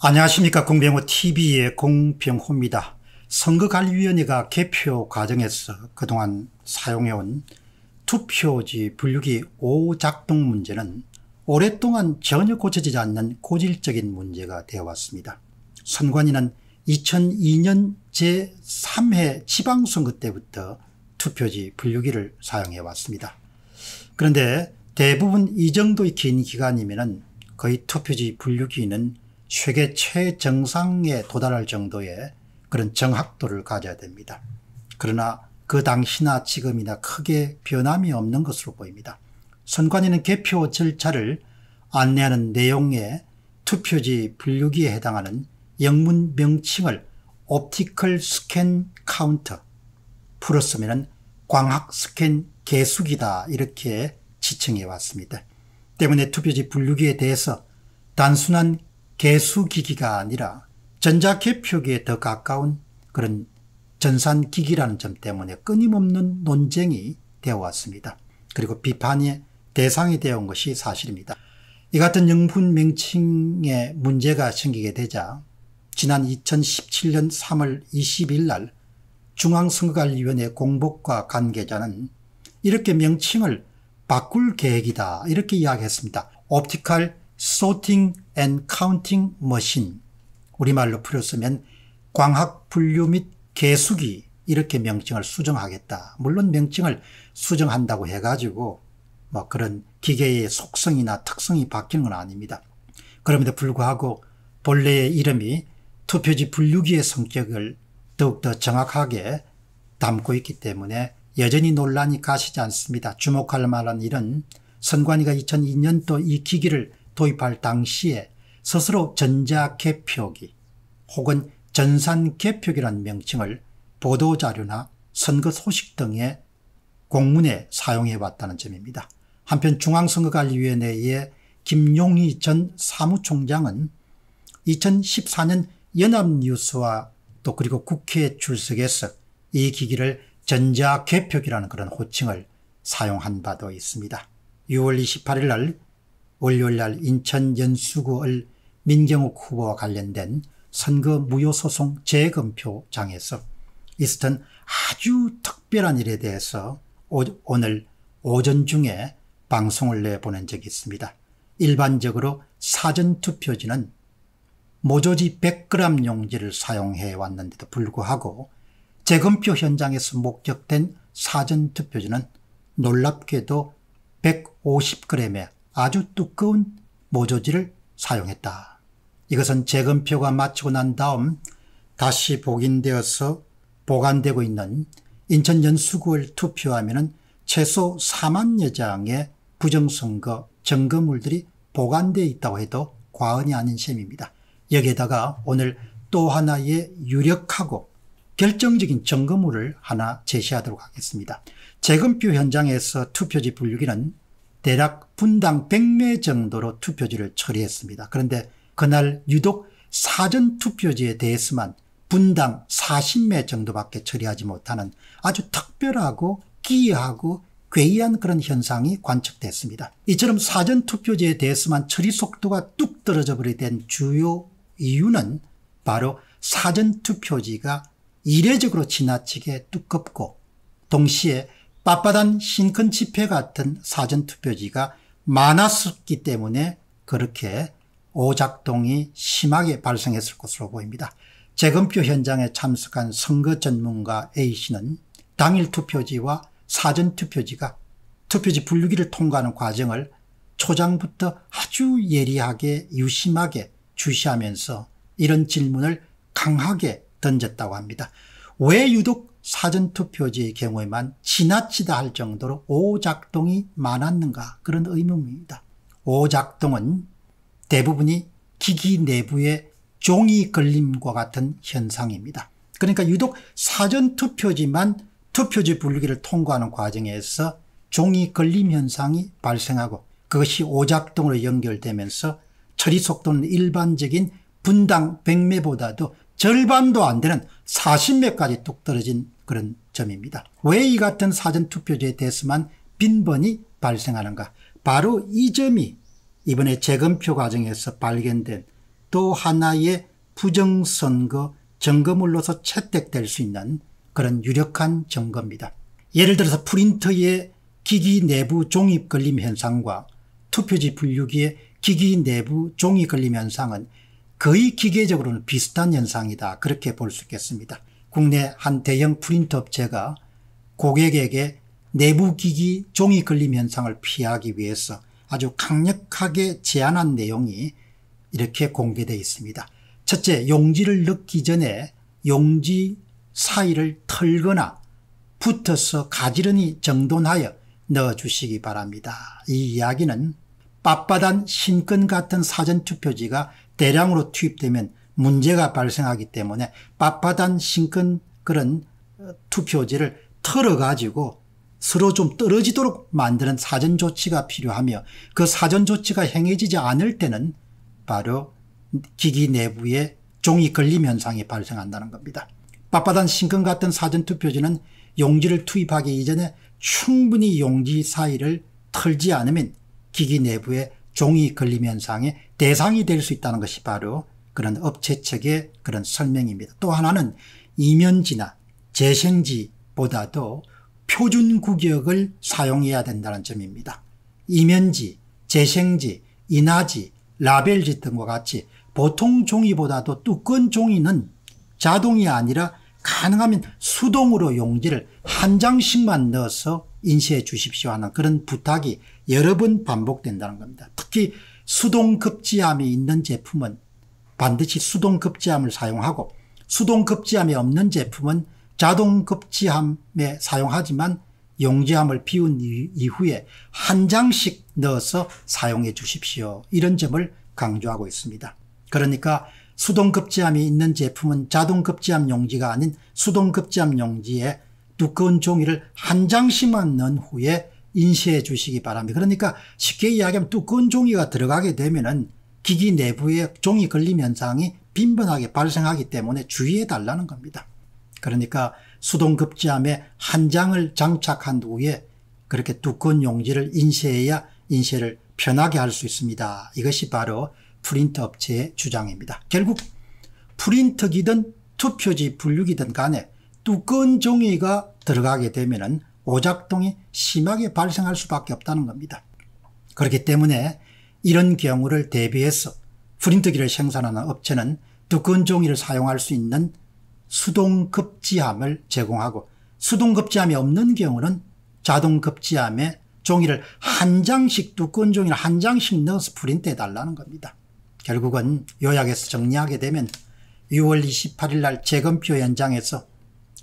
안녕하십니까 공병호TV의 공병호입니다. 선거관리위원회가 개표 과정에서 그동안 사용해온 투표지 분류기 오작동 문제는 오랫동안 전혀 고쳐지지 않는 고질적인 문제가 되어왔습니다. 선관위는 2002년 제3회 지방선거 때부터 투표지 분류기를 사용해왔습니다. 그런데 대부분 이 정도의 긴 기간이면 거의 투표지 분류기는 세계 최정상에 도달할 정도의 그런 정확도를 가져야 됩니다. 그러나 그 당시나 지금이나 크게 변함이 없는 것으로 보입니다. 선관위는 개표 절차를 안내하는 내용의 투표지 분류기에 해당하는 영문 명칭을 옵티컬 스캔 카운터 풀었으면 광학 스캔 개수기다 이렇게 지칭해 왔습니다. 때문에 투표지 분류기에 대해서 단순한 개수기기가 아니라 전자개표기에 더 가까운 그런 전산기기라는 점 때문에 끊임없는 논쟁이 되어왔습니다. 그리고 비판의 대상이 되어온 것이 사실입니다. 이 같은 영분 명칭에 문제가 생기게 되자 지난 2017년 3월 20일 날 중앙선거관리위원회 공복과 관계자는 이렇게 명칭을 바꿀 계획이다 이렇게 이야기했습니다. 옵티칼 sorting and counting machine 우리말로 풀었으면 광학 분류 및 개수기 이렇게 명칭을 수정하겠다. 물론 명칭을 수정한다고 해가지고 뭐 그런 기계의 속성이나 특성이 바뀌건 아닙니다. 그럼에도 불구하고 본래의 이름이 투표지 분류기의 성격을 더욱더 정확하게 담고 있기 때문에 여전히 논란이 가시지 않습니다. 주목할 만한 일은 선관위가 2002년도 이 기기를 도입할 당시에 스스로 전자개표기 혹은 전산개표기란 명칭을 보도자료나 선거 소식 등의 공문에 사용해 왔다는 점입니다. 한편 중앙선거관리위원회의 김용희 전 사무총장은 2014년 연합뉴스와 또 그리고 국회출석에서이 기기를 전자개표기라는 그런 호칭을 사용한 바도 있습니다. 6월 28일 날 월요일 날 인천 연수구을 민경욱 후보와 관련된 선거 무효소송 재검표장에서 있었던 아주 특별한 일에 대해서 오, 오늘 오전 중에 방송을 내보낸 적이 있습니다. 일반적으로 사전투표지는 모조지 100g 용지를 사용해 왔는데도 불구하고 재검표 현장에서 목격된 사전투표지는 놀랍게도 1 5 0 g 에 아주 두꺼운 모조지를 사용했다. 이것은 재검표가 마치고 난 다음 다시 복인되어서 보관되고 있는 인천 연수구를 투표하면 최소 4만여 장의 부정선거 점검물들이 보관되어 있다고 해도 과언이 아닌 셈입니다. 여기에다가 오늘 또 하나의 유력하고 결정적인 점검물을 하나 제시하도록 하겠습니다. 재검표 현장에서 투표지 분류기는 대략 분당 100매 정도로 투표지를 처리했습니다. 그런데 그날 유독 사전 투표지에 대해서만 분당 40매 정도밖에 처리하지 못하는 아주 특별하고 기이하고 괴이한 그런 현상이 관측됐습니다. 이처럼 사전 투표지에 대해서만 처리 속도가 뚝 떨어져 버리된 주요 이유는 바로 사전 투표지가 이례적으로 지나치게 두껍고 동시에 빳빳한 신큰 지폐 같은 사전투표지가 많았었기 때문에 그렇게 오작동이 심하게 발생했을 것으로 보입니다. 재검표 현장에 참석한 선거 전문가 A씨는 당일 투표지와 사전 투표지가 투표지 분류기를 통과하는 과정을 초장부터 아주 예리하게 유심하게 주시하면서 이런 질문을 강하게 던졌다고 합니다. 왜 유독 사전투표지의 경우에만 지나치다 할 정도로 오작동이 많았는가 그런 의문입니다. 오작동은 대부분이 기기 내부의 종이 걸림과 같은 현상입니다. 그러니까 유독 사전투표지만 투표지 분류기를 통과하는 과정에서 종이 걸림 현상이 발생하고 그것이 오작동으로 연결되면서 처리 속도는 일반적인 분당 백매보다도 절반도 안 되는 40몇까지 뚝 떨어진 그런 점입니다. 왜 이 같은 사전투표제에 대해서만 빈번히 발생하는가? 바로 이 점이 이번에 재검표 과정에서 발견된 또 하나의 부정선거 점검물로서 채택될 수 있는 그런 유력한 점검입니다. 예를 들어서 프린터의 기기 내부 종이 걸림 현상과 투표지 분류기의 기기 내부 종이 걸림 현상은 거의 기계적으로는 비슷한 현상이다. 그렇게 볼 수 있겠습니다. 국내 한 대형 프린터 업체가 고객에게 내부기기 종이 걸림 현상을 피하기 위해서 아주 강력하게 제안한 내용이 이렇게 공개되어 있습니다. 첫째, 용지를 넣기 전에 용지 사이를 털거나 붙어서 가지런히 정돈하여 넣어주시기 바랍니다. 이 이야기는 빳빳한 신권 같은 사전투표지가 대량으로 투입되면 문제가 발생하기 때문에 빳빳한 신근 그런 어, 투표지를 털어가지고 서로 좀 떨어지도록 만드는 사전 조치가 필요하며 그 사전 조치가 행해지지 않을 때는 바로 기기 내부에 종이 걸림 현상이 발생한다는 겁니다. 빳빳한 신근 같은 사전 투표지는 용지를 투입하기 이전에 충분히 용지 사이를 털지 않으면 기기 내부에 종이 걸림 현상의 대상이 될 수 있다는 것이 바로 그런 업체 측의 그런 설명입니다. 또 하나는 이면지나 재생지보다도 표준 구역을 사용해야 된다는 점입니다. 이면지, 재생지, 인화지, 라벨지 등과 같이 보통 종이보다도 두꺼운 종이는 자동이 아니라 가능하면 수동으로 용지를 한 장씩만 넣어서 인쇄해 주십시오 하는 그런 부탁이 여러 번 반복된다는 겁니다. 특히 수동급지함이 있는 제품은 반드시 수동급지함을 사용하고 수동급지함이 없는 제품은 자동급지함에 사용하지만 용지함을 비운 이후에 한 장씩 넣어서 사용해 주십시오. 이런 점을 강조하고 있습니다. 그러니까 수동급지함이 있는 제품은 자동급지함 용지가 아닌 수동급지함 용지에 두꺼운 종이를 한 장씩만 넣은 후에 인식해 주시기 바랍니다. 그러니까 쉽게 이야기하면 두꺼운 종이가 들어가게 되면은 기기 내부에 종이 걸림 현상이 빈번하게 발생하기 때문에 주의해 달라는 겁니다. 그러니까 수동 급지함에 한 장을 장착한 후에 그렇게 두꺼운 용지를 인쇄해야 인쇄를 편하게 할 수 있습니다. 이것이 바로 프린트 업체의 주장입니다. 결국 프린트기든 투표지 분류기든 간에 두꺼운 종이가 들어가게 되면 오작동이 심하게 발생할 수밖에 없다는 겁니다. 그렇기 때문에 이런 경우를 대비해서 프린트기를 생산하는 업체는 두꺼운 종이를 사용할 수 있는 수동 급지함을 제공하고 수동 급지함이 없는 경우는 자동 급지함에 종이를 한 장씩 두꺼운 종이를 한 장씩 넣어서 프린트해 달라는 겁니다. 결국은 요약해서 정리하게 되면 6월 28일 날 재검표 현장에서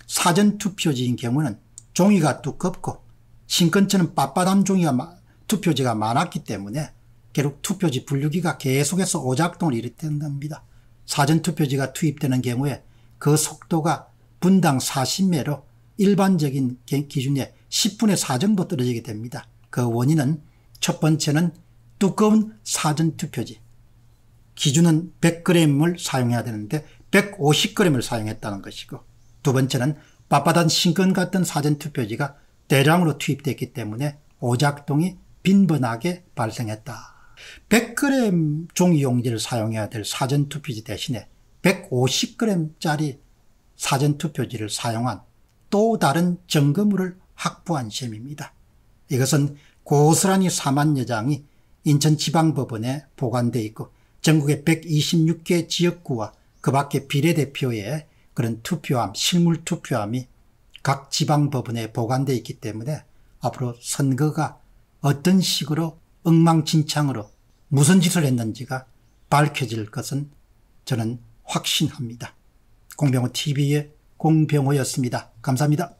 사전투표지인 경우는 종이가 두껍고 신건처는 빳빳한 종이가 투표지가 많았기 때문에 결국 투표지 분류기가 계속해서 오작동을 일으키는 겁니다. 사전투표지가 투입되는 경우에 그 속도가 분당 40매로 일반적인 기준의 10분의 4 정도 떨어지게 됩니다. 그 원인은 첫 번째는 두꺼운 사전투표지. 기준은 100g을 사용해야 되는데 150g을 사용했다는 것이고 두 번째는 빳빳한 신권 같은 사전투표지가 대량으로 투입됐기 때문에 오작동이 빈번하게 발생했다. 100g 종이용지를 사용해야 될 사전투표지 대신에 150g짜리 사전투표지를 사용한 또 다른 정거물을 확보한 셈입니다. 이것은 고스란히 사만 여장이 인천지방법원에 보관돼 있고 전국의 126개 지역구와 그 밖의 비례대표에 그런 투표함, 실물 투표함이 각 지방법원에 보관되어 있기 때문에 앞으로 선거가 어떤 식으로 엉망진창으로 무슨 짓을 했는지가 밝혀질 것은 저는 확신합니다. 공병호 TV의 공병호였습니다. 감사합니다.